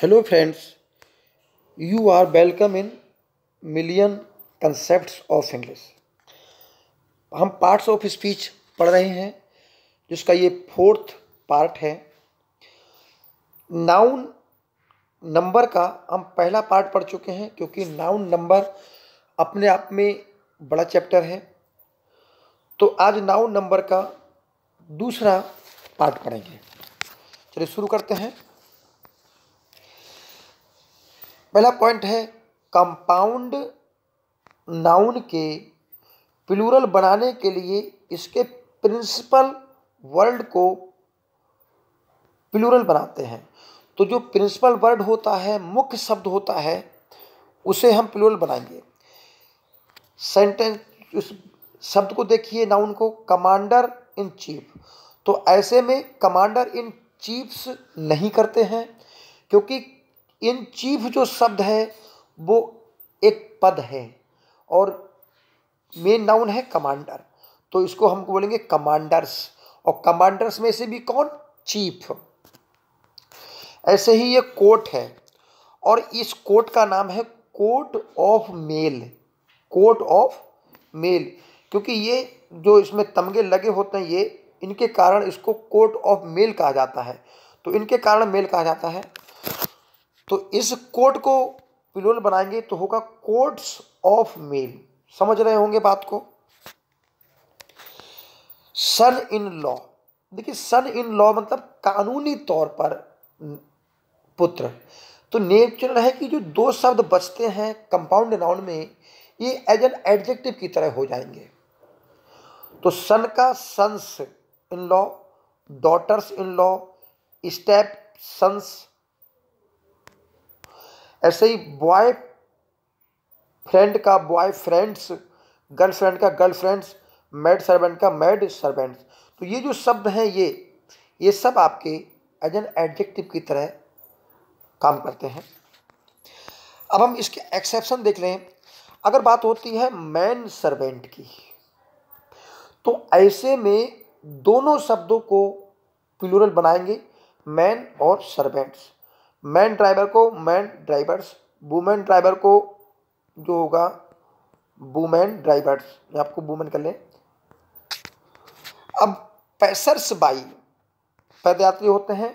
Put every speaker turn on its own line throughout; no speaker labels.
hello friends you are welcome in million concepts of English हम parts of speech पढ़ रहे हैं जिसका ये फोर्थ पार्ट है नाउन नंबर का हम पहला पार्ट पढ़ चुके हैं क्योंकि नाउन नंबर अपने आप में बड़ा चैप्टर है तो आज नाउन नंबर का दूसरा पार्ट पढ़ेंगे चलिए शुरू करते हैं पहला पॉइंट है कंपाउंड नाउन के प्लूरल बनाने के लिए इसके प्रिंसिपल वर्ड को प्लूरल बनाते हैं तो जो प्रिंसिपल वर्ड होता है मुख्य शब्द होता है उसे हम प्लूरल बनाएंगे सेंटेंस उस शब्द को देखिए नाउन को कमांडर इन चीफ तो ऐसे में कमांडर इन चीफ्स नहीं करते हैं क्योंकि इन चीफ जो शब्द है वो एक पद है और मेन नाउन है कमांडर तो इसको हम बोलेंगे कमांडर्स और कमांडर्स में से भी कौन चीफ ऐसे ही ये कोर्ट है और इस कोर्ट का नाम है court of mail court of mail क्योंकि ये जो इसमें तमगे लगे होते हैं ये इनके कारण इसको कोर्ट ऑफ मेल कहा जाता है तो इनके कारण मेल कहा जाता है तो इस कोट को प्लूरल बनाएंगे तो होगा कोट्स ऑफ मेल समझ रहे होंगे बात को सन इन लॉ देखिए सन इन लॉ मतलब कानूनी तौर पर पुत्र तो नेचुरल है कि जो दो शब्द बचते हैं कंपाउंड नाउन में ये एज एन एडजेक्टिव की तरह हो जाएंगे तो सन का sons in law daughters in law stepsons ऐसे ही बॉय फ्रेंड का बॉय फ्रेंड्स गर्ल फ्रेंड का गर्ल फ्रेंड्स मैड सर्वेंट का मैड सर्वेंट्स तो ये जो शब्द हैं ये ये सब आपके एज एन एडजेक्टिव की तरह काम करते हैं अब हम इसके एक्सेप्शन देख लें अगर बात होती है मैन सर्वेंट की तो ऐसे में दोनों शब्दों को प्लूरल बनाएंगे मैन और सर्वेंट्स मैन ड्राइवर को मैन ड्राइवर्स वुमेन ड्राइवर को जो होगा वुमेन ड्राइवर्स मैं आपको वुमेन कर लें अब पैसर्स बाई पदयात्री होते हैं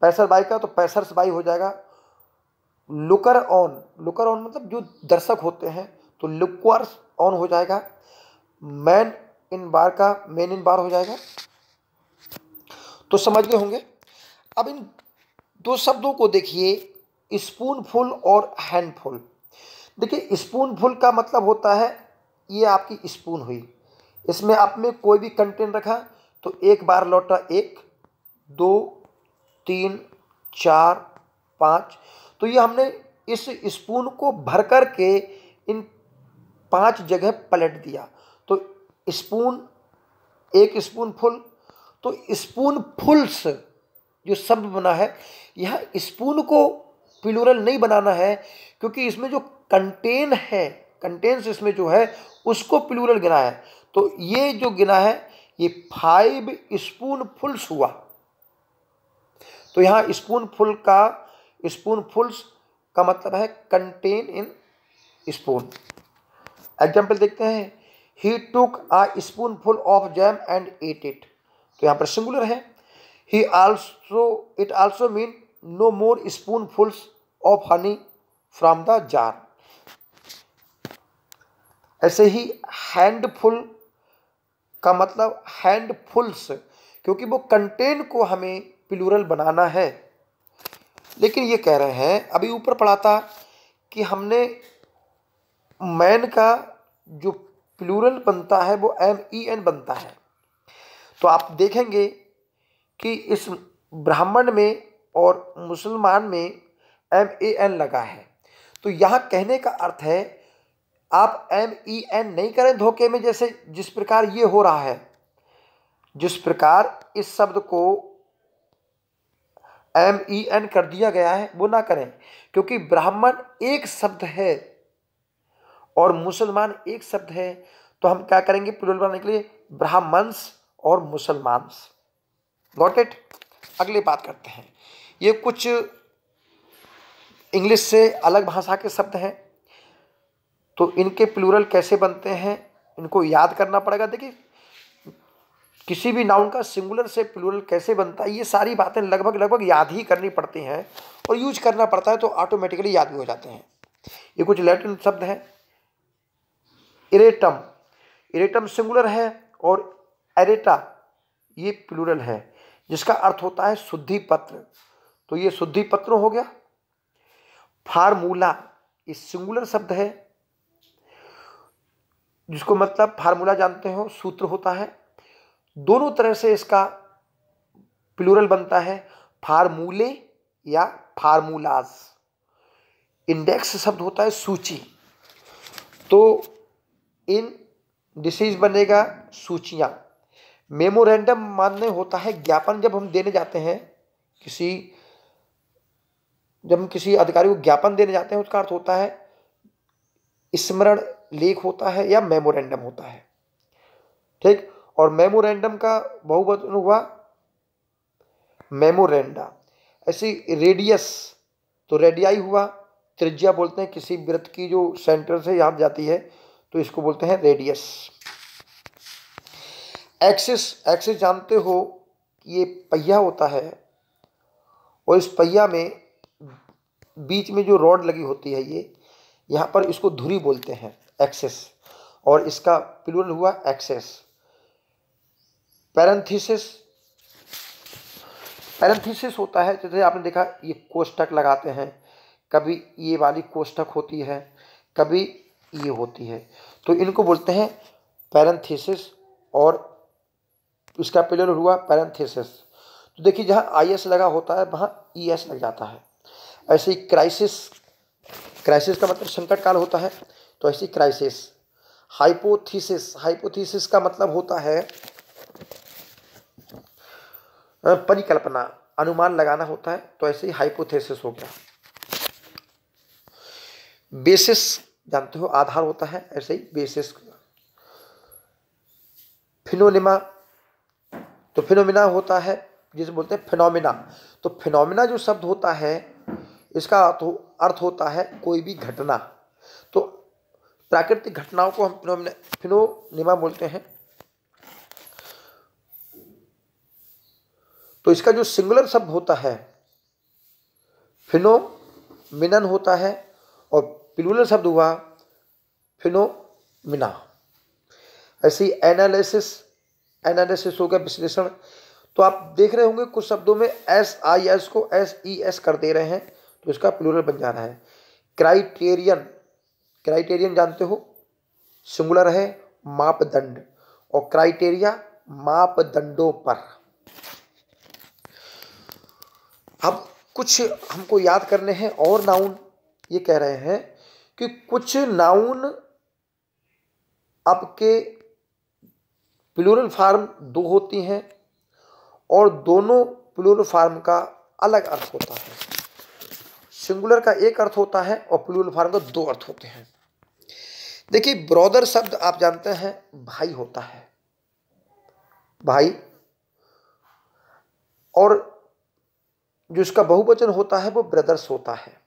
पैसर बाई का तो पैसर्स बाई हो जाएगा लुकर ऑन लुकर ऑन मतलब जो दर्शक होते हैं तो लुकअर्स ऑन हो जाएगा मैन इन बार का मैन इन बार हो जाएगा तो समझ गए होंगे अब इन दो शब्दों को देखिए स्पूनफुल और हैंडफुल देखिए स्पूनफुल का मतलब होता है ये आपकी स्पून हुई इसमें आपने कोई भी कंटेंट रखा तो एक बार लौटा एक दो तीन चार पाँच तो ये हमने इस स्पून को भर कर के इन पांच जगह पलट दिया तो स्पून एक स्पून फुल तो स्पून फुल्स जो शब्द बना है यह स्पून को प्लूरल नहीं बनाना है क्योंकि इसमें जो कंटेन है कंटेंस इसमें जो है उसको प्लूरल गिना है तो ये जो गिना है ये फाइव स्पून फुल्स हुआ तो यहाँ फुल का स्पून फुल्स का मतलब है कंटेन इन स्पून एग्जाम्पल देखते हैं he took a spoonful of jam and ate it तो यहाँ पर सिंगुलर है He also, it also means no more spoonfuls of honey from the jar ऐसे ही हैंडफुल का मतलब हैंडफुल्स क्योंकि वो कंटेन को हमें प्लूरल बनाना है लेकिन ये कह रहे हैं अभी ऊपर पढ़ा था कि हमने मैन का जो प्लूरल बनता है वो एम ई एन बनता है तो आप देखेंगे कि इस ब्राह्मण में और मुसलमान में एम ए एन लगा है तो यहाँ कहने का अर्थ है आप एम ई एन नहीं करें धोखे में जैसे जिस प्रकार ये हो रहा है जिस प्रकार इस शब्द को एम ई एन कर दिया गया है वो ना करें क्योंकि ब्राह्मण एक शब्द है और मुसलमान एक शब्द है तो हम क्या करेंगे प्लूरल बनाने के लिए ब्राह्मण्स और मुसलमान्स गॉट इट अगली बात करते हैं ये कुछ इंग्लिश से अलग भाषा के शब्द हैं तो इनके प्लूरल कैसे बनते हैं इनको याद करना पड़ेगा देखिए किसी भी नाउन का सिंगुलर से प्लूरल कैसे बनता है ये सारी बातें लगभग लगभग याद ही करनी पड़ती हैं और यूज करना पड़ता है तो ऑटोमेटिकली याद भी हो जाते हैं ये कुछ लैटिन शब्द हैं इरेटम इरेटम सिंगुलर है और एरेटा ये प्लूरल है जिसका अर्थ होता है शुद्धि पत्र तो ये शुद्धि पत्र हो गया फार्मूला ये सिंगुलर शब्द है जिसको मतलब फार्मूला जानते हो सूत्र होता है दोनों तरह से इसका प्लूरल बनता है फार्मूले या फार्मूलाज इंडेक्स शब्द होता है सूची तो इन डिसीज बनेगा सूचियां मेमोरेंडम मानने होता है ज्ञापन जब हम देने जाते हैं किसी जब हम किसी अधिकारी को ज्ञापन देने जाते हैं उसका अर्थ होता है स्मरण लेख होता है या मेमोरेंडम होता है ठीक और मेमोरेंडम का बहुवचन हुआ मेमोरेंडा ऐसी रेडियस तो रेडियाई हुआ त्रिज्या बोलते हैं किसी वृत्त की जो सेंटर से याद जाती है तो इसको बोलते हैं रेडियस एक्सिस एक्सिस जानते हो ये पहिया होता है और इस पहिया में बीच में जो रॉड लगी होती है ये यहाँ पर इसको धुरी बोलते हैं एक्सेस और इसका प्लूरल हुआ एक्सेस पैरेंथिसिस पैरेंथिसिस होता है जैसे आपने देखा ये कोष्टक लगाते हैं कभी ये वाली कोष्टक होती है कभी ये होती है तो इनको बोलते हैं पैरेंथिसिस और उसका पेलोर हुआ पैरेंथेसिस तो देखिए जहाँ आई एस लगा होता है वहाँ ई e एस लग जाता है ऐसे ही क्राइसिस क्राइसिस का मतलब संकट काल होता है तो ऐसी क्राइसिस हाइपोथीसिस हाइपोथीसिस का मतलब होता है परिकल्पना अनुमान लगाना होता है तो ऐसे ही हाइपोथेसिस हो गया बेसिस जानते हो आधार होता है ऐसे ही बेसिस फिनोनिमा तो फिनोमिना होता है जिसे बोलते हैं फिनोमिना तो फिनोमिना जो शब्द होता है इसका तो अर्थ होता है कोई भी घटना तो प्राकृतिक घटनाओं को हम फिनोमिना फिनोनिमा बोलते हैं तो इसका जो सिंगुलर शब्द होता है फिनोमिनन होता है और पिलुलर शब्द हुआ फिनोमिना ऐसी एनालिसिस एनालिसिस हो गया विश्लेषण तो आप देख रहे होंगे कुछ शब्दों में एस आई एस को एस ई एस कर दे रहे हैं तो इसका प्लूरल बन जाना है क्राइटेरियन क्राइटेरियन जानते हो सिंगुलर है मापदंड और क्राइटेरिया मापदंडों पर अब कुछ हमको याद करने हैं और नाउन ये कह रहे हैं कि कुछ नाउन आपके प्लूरल फार्म दो होती हैं और दोनों प्लूरल फार्म का अलग अर्थ होता है सिंगुलर का एक अर्थ होता है और प्लूरल फार्म का दो अर्थ होते हैं देखिए ब्रदर शब्द आप जानते हैं भाई होता है भाई और जो इसका बहुवचन होता है वो ब्रदर्स होता है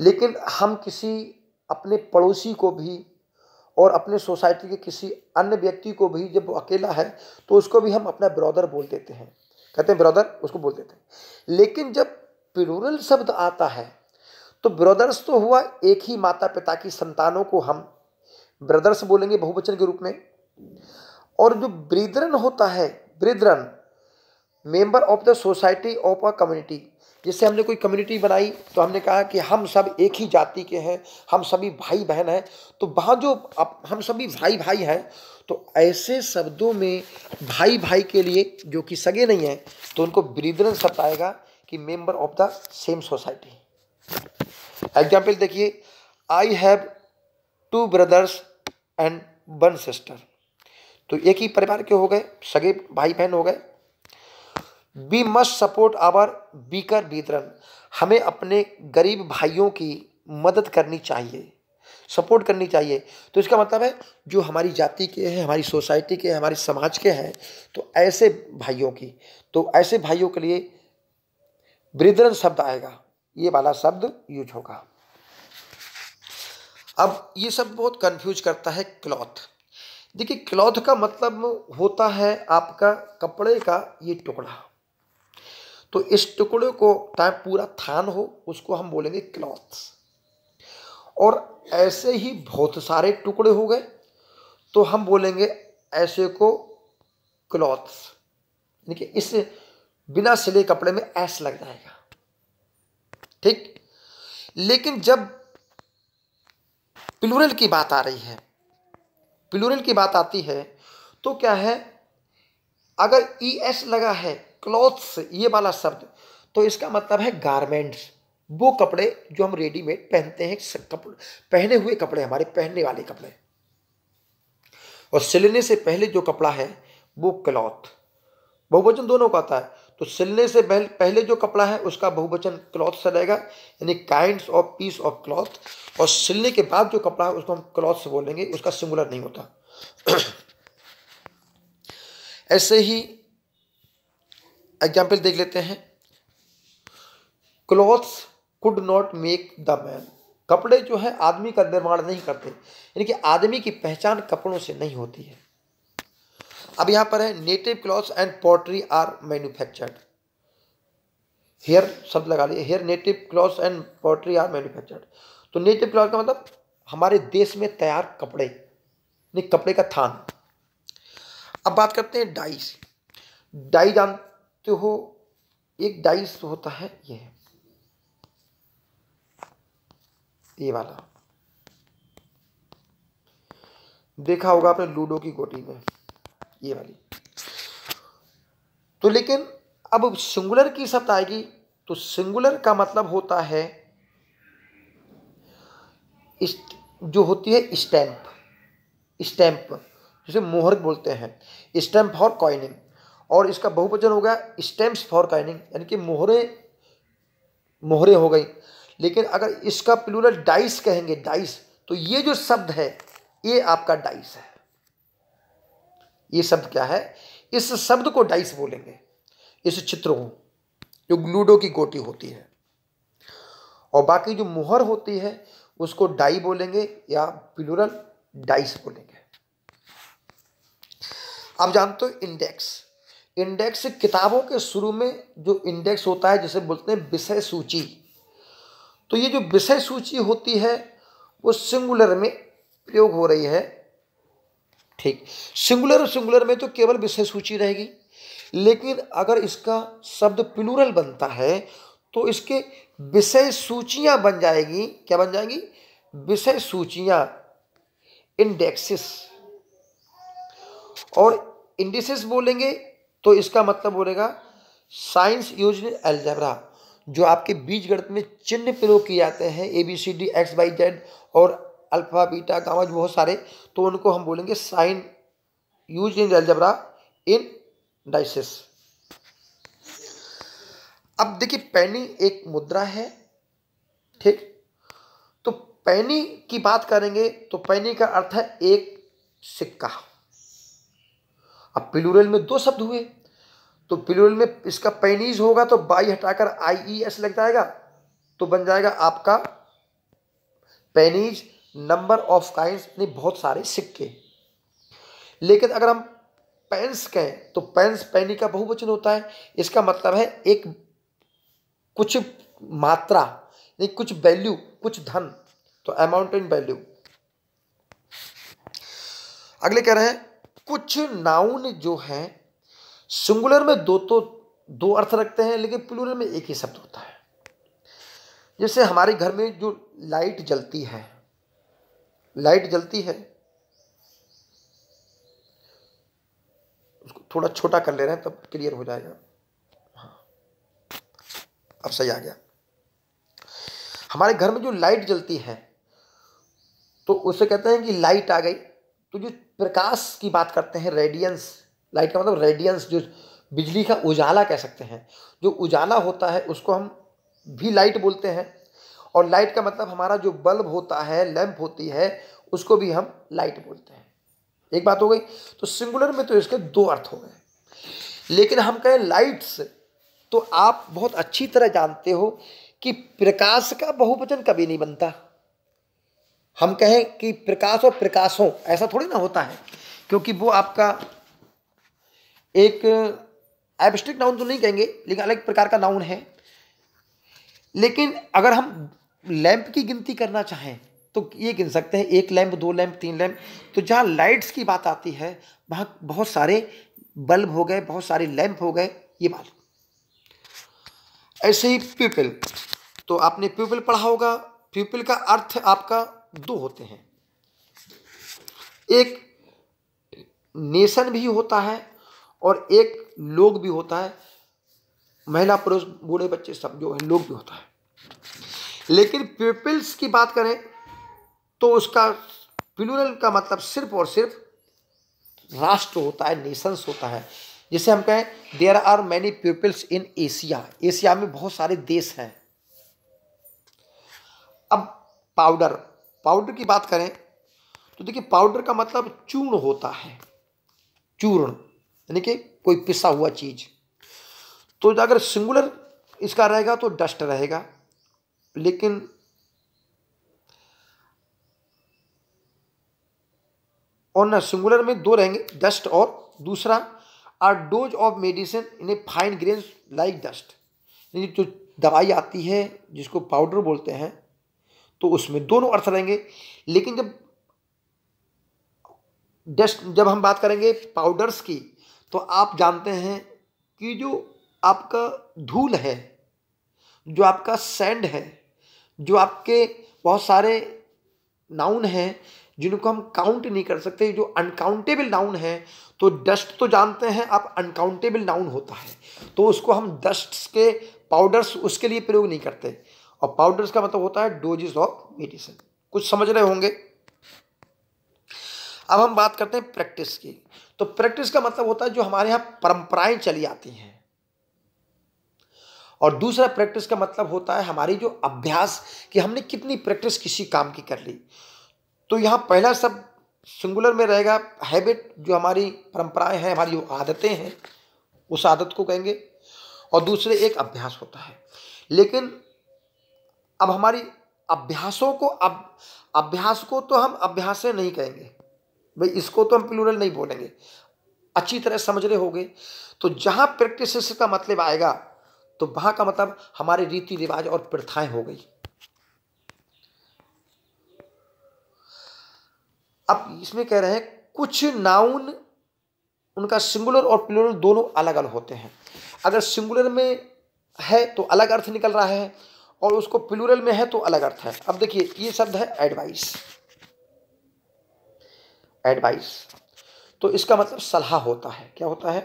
लेकिन हम किसी अपने पड़ोसी को भी और अपने सोसाइटी के किसी अन्य व्यक्ति को भी जब अकेला है तो उसको भी हम अपना ब्रदर बोल देते हैं कहते हैं ब्रदर उसको बोल देते हैं लेकिन जब प्लूरल शब्द आता है तो ब्रदर्स तो हुआ एक ही माता पिता की संतानों को हम ब्रदर्स बोलेंगे बहुवचन के रूप में और जो ब्रिदरन होता है brethren member of the society of a community जैसे हमने कोई कम्युनिटी बनाई तो हमने कहा कि हम सब एक ही जाति के हैं हम सभी भाई बहन हैं तो वहाँ जो अप, हम सभी भाई भाई हैं तो ऐसे शब्दों में भाई भाई के लिए जो कि सगे नहीं हैं तो उनको ब्रिदरन शब्द आएगा कि member of the same society example देखिए I have two brothers and one sister तो एक ही परिवार के हो गए सगे भाई बहन हो गए वी मस्ट सपोर्ट आवर बीकर वितरण हमें अपने गरीब भाइयों की मदद करनी चाहिए सपोर्ट करनी चाहिए तो इसका मतलब है जो हमारी जाति के हैं हमारी सोसाइटी के हैं हमारे समाज के हैं तो ऐसे भाइयों की तो ऐसे भाइयों के लिए ब्रिदरन शब्द आएगा ये वाला शब्द यूज होगा अब ये सब बहुत कंफ्यूज करता है क्लॉथ देखिए क्लॉथ का मतलब होता है आपका कपड़े का ये टुकड़ा तो इस टुकड़े को चाहे पूरा थान हो उसको हम बोलेंगे क्लॉथ्स और ऐसे ही बहुत सारे टुकड़े हो गए तो हम बोलेंगे ऐसे को क्लॉथ यानी कि इस बिना सिले कपड़े में ऐस लग जाएगा ठीक लेकिन जब प्लूरल की बात आ रही है प्लूरल की बात आती है तो क्या है अगर ई e एस लगा है क्लॉथ्स ये वाला शब्द तो इसका मतलब है गारमेंट्स वो कपड़े जो हम रेडीमेड पहनते हैं कपड़े पहने हुए कपड़े हमारे पहनने वाले कपड़े और सिलने से पहले जो कपड़ा है वो क्लॉथ बहुवचन दोनों का आता है तो सिलने से पहले जो कपड़ा है उसका बहुवचन क्लॉथ से रहेगा यानी kinds of piece of cloth और सिलने के बाद जो कपड़ा है उसको हम क्लॉथ से बोलेंगे उसका सिंगुलर नहीं होता ऐसे ही एग्जाम्पल देख लेते हैं clothes could not make the man कपड़े जो है आदमी का निर्माण नहीं करते यानी कि आदमी की पहचान कपड़ों से नहीं होती है अब यहां पर है native clothes and pottery are manufactured here शब्द लगा लिए here native clothes and pottery are manufactured तो नेटिव क्लॉथ का मतलब हमारे देश में तैयार कपड़े नहीं कपड़े का थान अब बात करते हैं डाइस डाई जानते हो एक डाइस होता है यह ये वाला देखा होगा आपने लूडो की गोटी में ये वाली तो लेकिन अब सिंगुलर की शब्द आएगी तो सिंगुलर का मतलब होता है जो होती है स्टैंप स्टैंप जिसे मोहर बोलते हैं स्टैम्प फॉर कॉइनिंग और इसका बहुवचन हो गया स्टैम्प्स फॉर कॉइनिंग यानी कि मोहरें मोहरे हो गई लेकिन अगर इसका प्लूरल डाइस कहेंगे डाइस तो ये जो शब्द है ये आपका डाइस है ये शब्द क्या है इस शब्द को डाइस बोलेंगे इस चित्र को जो ग्लूडो की गोटी होती है और बाकी जो मुहर होती है उसको डाई बोलेंगे या प्लूरल डाइस बोलेंगे आप जानते हो इंडेक्स इंडेक्स किताबों के शुरू में जो इंडेक्स होता है जिसे बोलते हैं विषय सूची तो ये जो विषय सूची होती है वो सिंगुलर में प्रयोग हो रही है ठीक सिंगुलर और सिंगुलर में तो केवल विषय सूची रहेगी लेकिन अगर इसका शब्द प्लूरल बनता है तो इसके विषय सूचियां बन जाएगी क्या बन जाएगी विषय सूचियां इंडेक्सिस और इंडिसेस बोलेंगे तो इसका मतलब बोलेगा साइंस यूज इन एल्जेब्रा जो आपके बीज गणित में चिन्ह प्रयोग किए जाते हैं A B C D X Y Z और अल्फा बीटा गामा बहुत सारे तो उनको हम बोलेंगे sign use in algebra in dices अब देखिए पैनी एक मुद्रा है ठीक तो पैनी की बात करेंगे तो पैनी का अर्थ है एक सिक्का अब प्लूरल में दो शब्द हुए तो प्लूरल में इसका पैनीज होगा तो बाई हटाकर आई ई एस लग जाएगा तो बन जाएगा आपका पैनीज नंबर ऑफ काइंस यानी बहुत सारे सिक्के लेकिन अगर हम पेंस कहें तो पेंस पैनी का बहुवचन होता है इसका मतलब है एक कुछ मात्रा यानी कुछ वैल्यू कुछ धन तो अमाउंट इन वैल्यू अगले कह रहे हैं कुछ नाउन जो हैं सिंगुलर में दो तो दो अर्थ रखते हैं लेकिन प्लूरल में एक ही शब्द होता है जैसे हमारे घर में जो लाइट जलती है लाइट जलती है उसको थोड़ा छोटा कर ले रहे हैं तब क्लियर हो जाएगा हाँ अब सही आ गया हमारे घर में जो लाइट जलती है तो उसे कहते हैं कि लाइट आ गई तो जो प्रकाश की बात करते हैं रेडियंस लाइट का मतलब रेडियंस जो बिजली का उजाला कह सकते हैं जो उजाला होता है उसको हम भी लाइट बोलते हैं और लाइट का मतलब हमारा जो बल्ब होता है लैंप होती है उसको भी हम लाइट बोलते हैं एक बात हो गई तो सिंगुलर में तो इसके दो अर्थ हो गए लेकिन हम कहें लाइट्स तो आप बहुत अच्छी तरह जानते हो कि प्रकाश का बहुवचन कभी नहीं बनता हम कहें कि प्रकाश और प्रकाशों ऐसा थोड़ी ना होता है क्योंकि वो आपका एक एबस्ट्रिक्ट नाउन तो नहीं कहेंगे लेकिन अलग प्रकार का नाउन है लेकिन अगर हम लैंप की गिनती करना चाहें तो ये गिन सकते हैं एक लैंप दो लैंप तीन लैंप तो जहाँ लाइट्स की बात आती है वहाँ बहुत सारे बल्ब हो गए बहुत सारे लैंप हो गए ये बात ऐसे ही पीपल तो आपने पीपल पढ़ा होगा पीपल का अर्थ आपका दो होते हैं एक नेशन भी होता है और एक लोग भी होता है महिला पुरुष बूढ़े बच्चे सब जो है लोग भी होता है लेकिन पीपल्स की बात करें तो उसका प्लूरल का मतलब सिर्फ और सिर्फ राष्ट्र होता है नेशंस होता है जिसे हम कहें there are many peoples in Asia Asia में बहुत सारे देश हैं अब पाउडर पाउडर की बात करें तो देखिए पाउडर का मतलब चूर्ण होता है चूर्ण यानी कि कोई पिसा हुआ चीज तो अगर सिंगुलर इसका रहेगा तो डस्ट रहेगा लेकिन और ना सिंगुलर में दो रहेंगे डस्ट और दूसरा are dose of medicine in a fine grain like dust यानी जो दवाई आती है जिसको पाउडर बोलते हैं तो उसमें दोनों अर्थ रहेंगे लेकिन जब डस्ट जब हम बात करेंगे पाउडर्स की तो आप जानते हैं कि जो आपका धूल है जो आपका सैंड है जो आपके बहुत सारे नाउन हैं जिनको हम काउंट नहीं कर सकते जो अनकाउंटेबल नाउन है तो डस्ट तो जानते हैं आप अनकाउंटेबल नाउन होता है तो उसको हम डस्ट के पाउडर्स उसके लिए प्रयोग नहीं करते और पाउडर्स का मतलब होता है डोजेस ऑफ मेडिसिन कुछ समझ रहे होंगे अब हम बात करते हैं प्रैक्टिस की तो प्रैक्टिस का मतलब होता है जो हमारे यहाँ परंपराएं चली आती हैं और दूसरा प्रैक्टिस का मतलब होता है हमारी जो अभ्यास कि हमने कितनी प्रैक्टिस किसी काम की कर ली तो यहाँ पहला सब सिंगुलर में रहेगा हैबिट जो हमारी परंपराएं हैं हमारी जो आदतें हैं उस आदत को कहेंगे और दूसरे एक अभ्यास होता है लेकिन अब हमारी अभ्यासों को अब अभ्यास को तो हम अभ्यासें नहीं कहेंगे भाई इसको तो हम प्लूरल नहीं बोलेंगे अच्छी तरह समझ रहे होंगे तो जहाँ प्रैक्टिस का मतलब आएगा तो वहाँ का मतलब हमारे रीति रिवाज और प्रथाएं हो गई अब इसमें कह रहे हैं कुछ नाउन उनका सिंगुलर और प्लूरल दोनों अलग अलग होते हैं अगर सिंगुलर में है तो अलग अर्थ निकल रहा है और उसको प्लूरल में है तो अलग अर्थ है अब देखिए ये शब्द है एडवाइस एडवाइस तो इसका मतलब सलाह होता है क्या होता है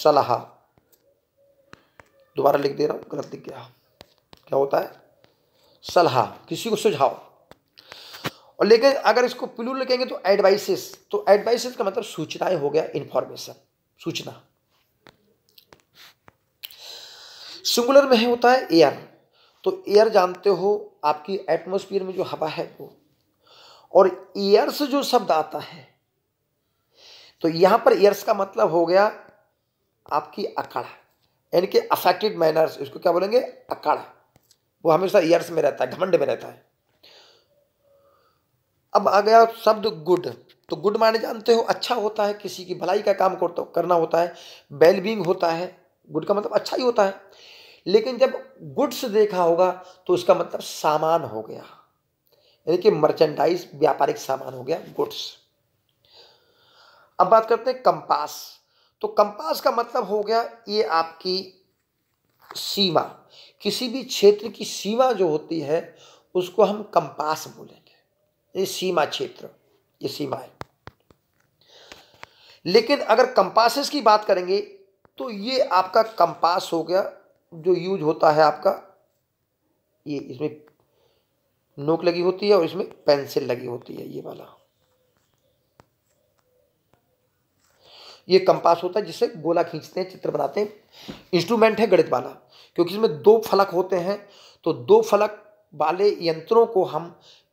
सलाह दोबारा लिख दे रहा हूं गलत लिख गया क्या होता है सलाह किसी को सुझाव और लेकिन अगर इसको प्लूरल कहेंगे तो एडवाइसेस तो एडवाइसेस का मतलब सूचनाएं हो गया इन्फॉर्मेशन सूचना सिंगुलर में है होता है एयर तो एयर जानते हो आपकी एटमोस्फियर में जो हवा है वो और एयर जो शब्द आता है तो यहां पर एयर्स का मतलब हो गया आपकी अकड़ यानी कि अफेक्टेड मैनर्स इसको क्या बोलेंगे अकड़ वो हमेशा ईयर्स में रहता है घमंड में रहता है अब आ गया शब्द गुड तो गुड माने जानते हो अच्छा होता है किसी की भलाई का काम करना होता है वेलबींग होता है गुड का मतलब अच्छा ही होता है लेकिन जब गुड्स देखा होगा तो उसका मतलब सामान हो गया यानी कि मर्चेंडाइज व्यापारिक सामान हो गया गुड्स अब बात करते हैं कंपास तो कंपास का मतलब हो गया ये आपकी सीमा किसी भी क्षेत्र की सीमा जो होती है उसको हम कंपास बोलेंगे ये सीमा क्षेत्र ये सीमा है लेकिन अगर कंपासेस की बात करेंगे तो ये आपका कंपास हो गया जो यूज होता है आपका ये इसमें नोक लगी होती है और इसमें पेंसिल लगी होती है ये वाला ये कंपास होता है जिससे गोला खींचते हैं चित्र बनाते हैं इंस्ट्रूमेंट है गणित वाला क्योंकि इसमें दो फलक होते हैं तो दो फलक वाले यंत्रों को हम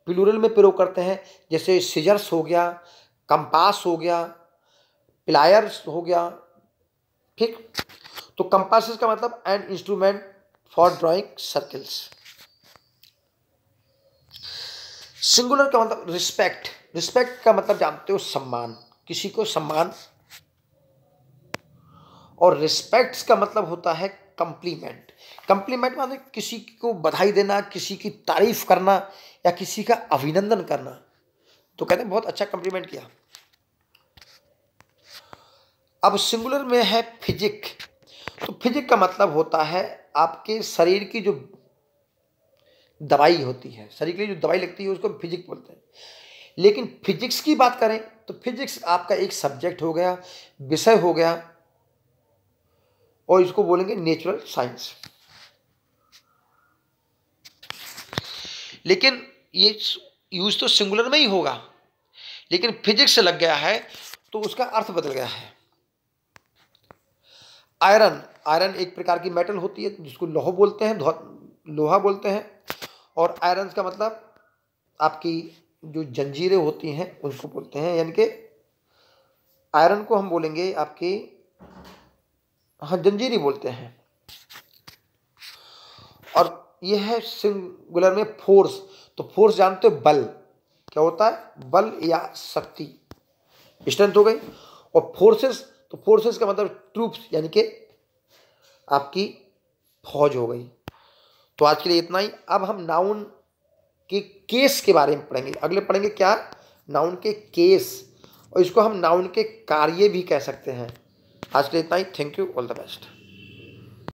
प्लूरल में प्रयोग करते हैं जैसे सीजर्स हो गया कंपास हो गया प्लायर्स हो गया ठीक तो कंपासेस का मतलब an instrument for drawing circles singular का मतलब रिस्पेक्ट रिस्पेक्ट का मतलब जानते हो सम्मान किसी को सम्मान और रिस्पेक्ट का मतलब होता है कंप्लीमेंट कंप्लीमेंट मतलब किसी को बधाई देना किसी की तारीफ करना या किसी का अभिनंदन करना तो कहते हैं बहुत अच्छा कंप्लीमेंट किया अब सिंगुलर में है फिजिक तो फिजिक का मतलब होता है आपके शरीर की जो दवाई होती है शरीर के लिए जो दवाई लगती है उसको फिजिक बोलते हैं लेकिन फिजिक्स की बात करें तो फिजिक्स आपका एक सब्जेक्ट हो गया विषय हो गया और इसको बोलेंगे नेचुरल साइंस लेकिन ये यूज तो सिंगुलर में ही होगा लेकिन फिजिक्स लग गया है तो उसका अर्थ बदल गया है आयरन आयरन एक प्रकार की मेटल होती है जिसको लोह बोलते हैं लोहा बोलते हैं और आयरन का मतलब आपकी जो जंजीरें होती हैं उनको बोलते हैं यानी कि आयरन को हम बोलेंगे आपकी हाँ जंजीरी बोलते हैं और यह है सिंगुलर में फोर्स तो फोर्स जानते हो बल क्या होता है बल या शक्ति स्ट्रेंथ हो गई और फोर्सेस तो फोर्सेस का मतलब ट्रूप्स यानी कि आपकी फौज हो गई तो आज के लिए इतना ही अब हम नाउन के केस के बारे में पढ़ेंगे अगले पढ़ेंगे क्या नाउन के केस और इसको हम नाउन के कार्य भी कह सकते हैं आज के लिए इतना ही thank you all the best